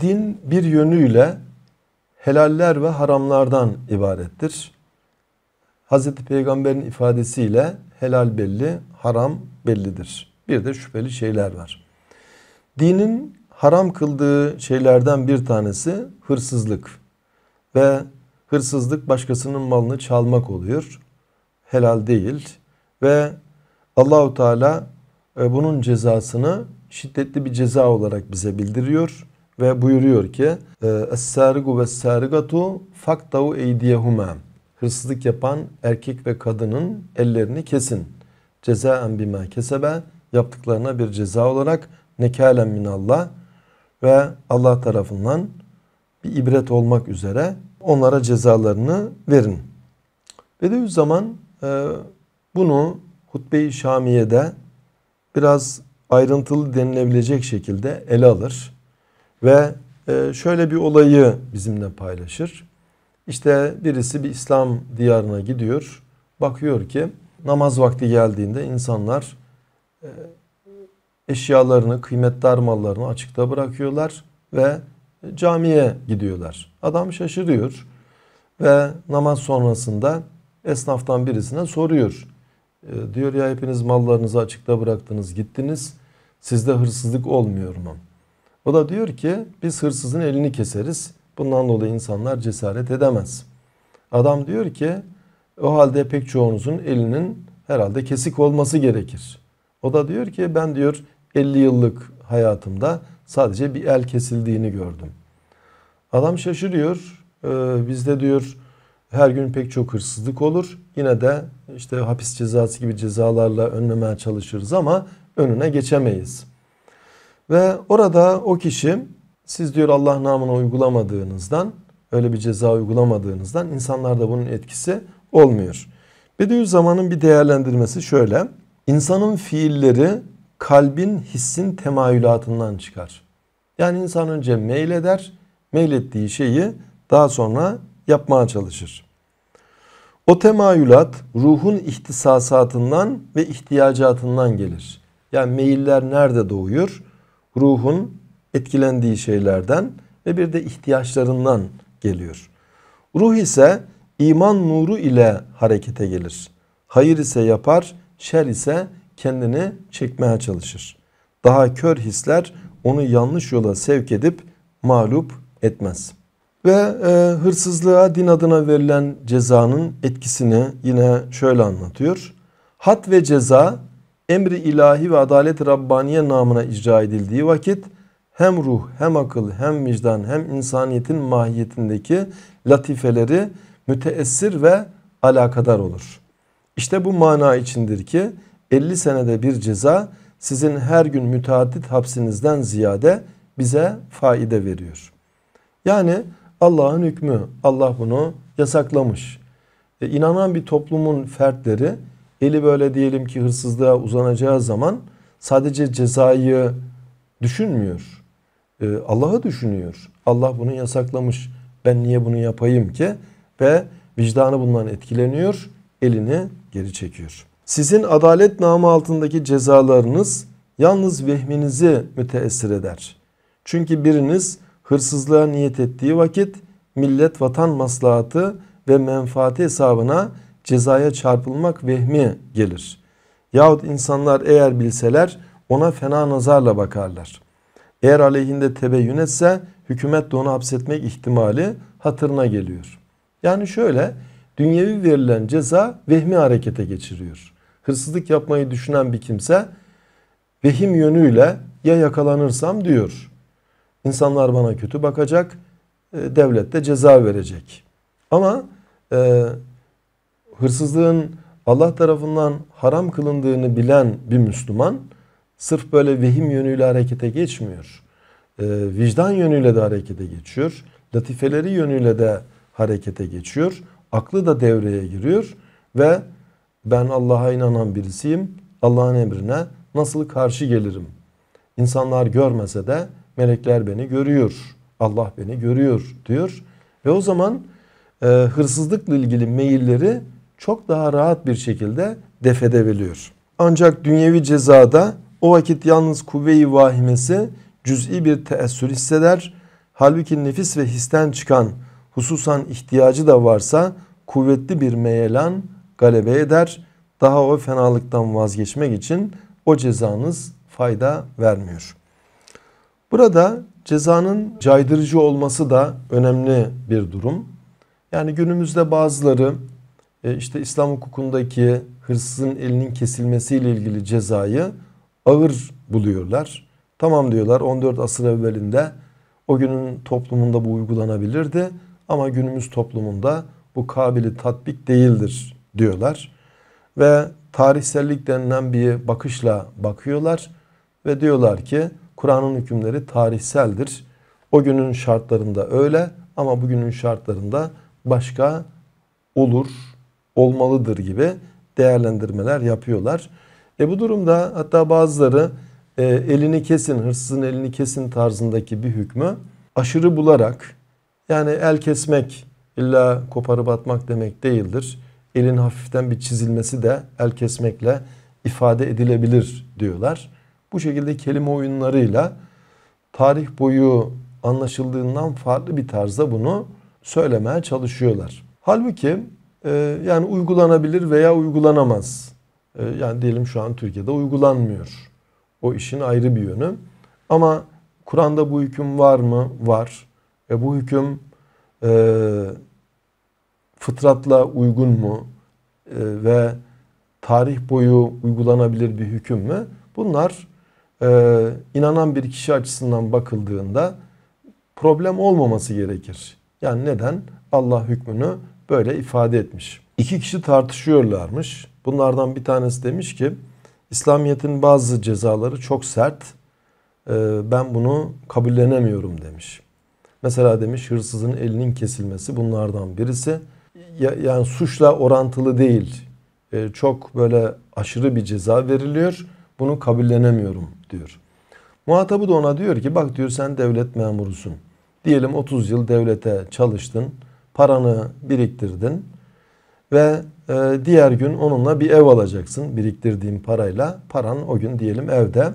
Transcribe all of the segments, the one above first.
din bir yönüyle helaller ve haramlardan ibarettir. Hazreti Peygamber'in ifadesiyle helal belli, haram bellidir. Bir de şüpheli şeyler var. Dinin haram kıldığı şeylerden bir tanesi hırsızlık. Ve hırsızlık başkasının malını çalmak oluyor. Helal değil. Ve Allahu Teala e, bunun cezasını şiddetli bir ceza olarak bize bildiriyor ve buyuruyor ki ee, Es-sârigu ve sârigatu faktavu eydiyehumâ Hırsızlık yapan erkek ve kadının ellerini kesin. Cezaen bimâ kesebe yaptıklarına bir ceza olarak nekâlen minallah ve Allah tarafından bir ibret olmak üzere onlara cezalarını verin. Bediüzzaman e, bunu Hutbe-i Şamiye'de biraz ayrıntılı denilebilecek şekilde ele alır. Ve e, şöyle bir olayı bizimle paylaşır. İşte birisi bir İslam diyarına gidiyor. Bakıyor ki namaz vakti geldiğinde insanlar e, eşyalarını, kıymetli mallarını açıkta bırakıyorlar ve camiye gidiyorlar. Adam şaşırıyor ve namaz sonrasında esnaftan birisine soruyor. E, diyor ya hepiniz mallarınızı açıkta bıraktınız, gittiniz. Sizde hırsızlık olmuyor mu? O da diyor ki biz hırsızın elini keseriz. Bundan dolayı insanlar cesaret edemez. Adam diyor ki o halde pek çoğunuzun elinin herhalde kesik olması gerekir. O da diyor ki ben diyor 50 yıllık hayatımda sadece bir el kesildiğini gördüm. Adam şaşırıyor. Ee, bizde diyor her gün pek çok hırsızlık olur. Yine de işte hapis cezası gibi cezalarla önlemeye çalışırız ama önüne geçemeyiz. Ve orada o kişi siz diyor Allah namına uygulamadığınızdan öyle bir ceza uygulamadığınızdan insanlarda bunun etkisi olmuyor. Bediüzzaman'ın bir değerlendirmesi şöyle. İnsanın fiilleri kalbin hissin temayülatından çıkar. Yani insan önce meyleder, meylettiği şeyi daha sonra yapmaya çalışır. O temayülat ruhun ihtisasatından ve ihtiyacatından gelir. Yani meyiller nerede doğuyor? ruhun etkilendiği şeylerden ve bir de ihtiyaçlarından geliyor. Ruh ise iman nuru ile harekete gelir. Hayır ise yapar, şer ise kendini çekmeye çalışır. Daha kör hisler onu yanlış yola sevk edip mağlup etmez. Ve e, hırsızlığa din adına verilen cezanın etkisini yine şöyle anlatıyor. Hat ve ceza emri ilahi ve adalet Rabbaniye namına icra edildiği vakit hem ruh hem akıl hem vicdan hem insaniyetin mahiyetindeki latifeleri müteessir ve alakadar olur. İşte bu mana içindir ki 50 senede bir ceza sizin her gün müteaddit hapsinizden ziyade bize faide veriyor. Yani Allah'ın hükmü Allah bunu yasaklamış. E, inanan bir toplumun fertleri eli böyle diyelim ki hırsızlığa uzanacağı zaman sadece cezayı düşünmüyor. E, Allah'ı düşünüyor. Allah bunu yasaklamış. Ben niye bunu yapayım ki? Ve vicdanı bundan etkileniyor. Elini geri çekiyor. Sizin adalet namı altındaki cezalarınız yalnız vehminizi müteessir eder. Çünkü biriniz hırsızlığa niyet ettiği vakit millet vatan maslahatı ve menfaati hesabına cezaya çarpılmak vehmi gelir. Yahut insanlar eğer bilseler ona fena nazarla bakarlar. Eğer aleyhinde tebeyyün etse hükümet de onu hapsetmek ihtimali hatırına geliyor. Yani şöyle dünyevi verilen ceza vehmi harekete geçiriyor. Hırsızlık yapmayı düşünen bir kimse vehim yönüyle ya yakalanırsam diyor. İnsanlar bana kötü bakacak, e, devlet de ceza verecek. Ama e, hırsızlığın Allah tarafından haram kılındığını bilen bir Müslüman sırf böyle vehim yönüyle harekete geçmiyor. Ee, vicdan yönüyle de harekete geçiyor. Latifeleri yönüyle de harekete geçiyor. Aklı da devreye giriyor ve ben Allah'a inanan birisiyim. Allah'ın emrine nasıl karşı gelirim? İnsanlar görmese de melekler beni görüyor. Allah beni görüyor diyor. Ve o zaman e, hırsızlıkla ilgili meyilleri çok daha rahat bir şekilde def edebiliyor. Ancak dünyevi cezada o vakit yalnız kuvve-i vahimesi cüz'i bir teessür hisseder. Halbuki nefis ve histen çıkan hususan ihtiyacı da varsa kuvvetli bir meyelan galebe eder. Daha o fenalıktan vazgeçmek için o cezanız fayda vermiyor. Burada cezanın caydırıcı olması da önemli bir durum. Yani günümüzde bazıları e, işte İslam hukukundaki hırsızın elinin kesilmesiyle ilgili cezayı ağır buluyorlar. Tamam diyorlar 14 asır evvelinde o günün toplumunda bu uygulanabilirdi ama günümüz toplumunda bu kabili tatbik değildir diyorlar. Ve tarihsellik denilen bir bakışla bakıyorlar ve diyorlar ki Kur'an'ın hükümleri tarihseldir. O günün şartlarında öyle ama bugünün şartlarında başka olur olmalıdır gibi değerlendirmeler yapıyorlar. E bu durumda hatta bazıları e, elini kesin, hırsızın elini kesin tarzındaki bir hükmü aşırı bularak yani el kesmek illa koparıp atmak demek değildir. Elin hafiften bir çizilmesi de el kesmekle ifade edilebilir diyorlar. Bu şekilde kelime oyunlarıyla tarih boyu anlaşıldığından farklı bir tarzda bunu söylemeye çalışıyorlar. Halbuki ee, yani uygulanabilir veya uygulanamaz. Ee, yani diyelim şu an Türkiye'de uygulanmıyor. O işin ayrı bir yönü. Ama Kur'an'da bu hüküm var mı? Var. E bu hüküm e, fıtratla uygun mu? E, ve tarih boyu uygulanabilir bir hüküm mü? Bunlar e, inanan bir kişi açısından bakıldığında problem olmaması gerekir. Yani neden? Allah hükmünü böyle ifade etmiş. İki kişi tartışıyorlarmış. Bunlardan bir tanesi demiş ki İslamiyet'in bazı cezaları çok sert. E, ben bunu kabullenemiyorum demiş. Mesela demiş hırsızın elinin kesilmesi bunlardan birisi. Yani suçla orantılı değil. E, çok böyle aşırı bir ceza veriliyor. Bunu kabullenemiyorum diyor. Muhatabı da ona diyor ki bak diyor sen devlet memurusun. Diyelim 30 yıl devlete çalıştın paranı biriktirdin ve e, diğer gün onunla bir ev alacaksın biriktirdiğin parayla. Paran o gün diyelim evde.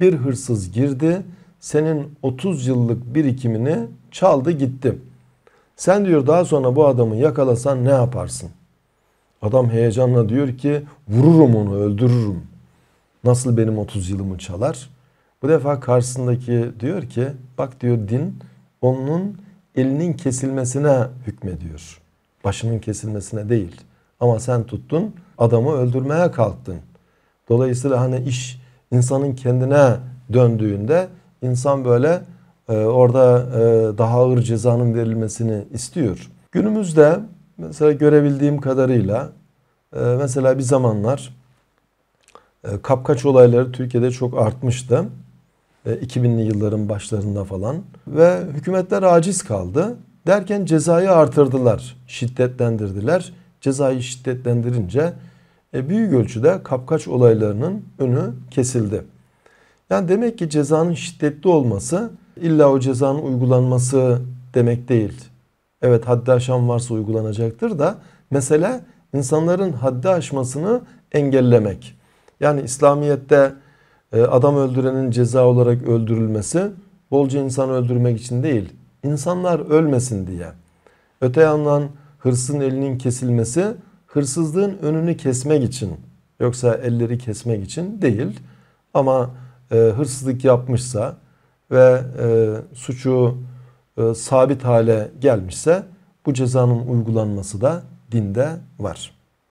Bir hırsız girdi senin 30 yıllık birikimini çaldı gitti. Sen diyor daha sonra bu adamı yakalasan ne yaparsın? Adam heyecanla diyor ki vururum onu öldürürüm. Nasıl benim 30 yılımı çalar? Bu defa karşısındaki diyor ki bak diyor din onun elinin kesilmesine hükmediyor. Başının kesilmesine değil. Ama sen tuttun adamı öldürmeye kalktın. Dolayısıyla hani iş insanın kendine döndüğünde insan böyle e, orada e, daha ağır cezanın verilmesini istiyor. Günümüzde mesela görebildiğim kadarıyla e, mesela bir zamanlar e, kapkaç olayları Türkiye'de çok artmıştı. 2000'li e, yılların başlarında falan ve hükümetler aciz kaldı. Derken cezayı artırdılar, şiddetlendirdiler. Cezayı şiddetlendirince e, büyük ölçüde kapkaç olaylarının önü kesildi. Yani demek ki cezanın şiddetli olması illa o cezanın uygulanması demek değil. Evet haddi aşan varsa uygulanacaktır da mesele insanların haddi aşmasını engellemek. Yani İslamiyet'te ee, adam öldürenin ceza olarak öldürülmesi bolca insan öldürmek için değil. İnsanlar ölmesin diye. Öte yandan hırsın elinin kesilmesi hırsızlığın önünü kesmek için yoksa elleri kesmek için değil. Ama e, hırsızlık yapmışsa ve e, suçu e, sabit hale gelmişse bu cezanın uygulanması da dinde var.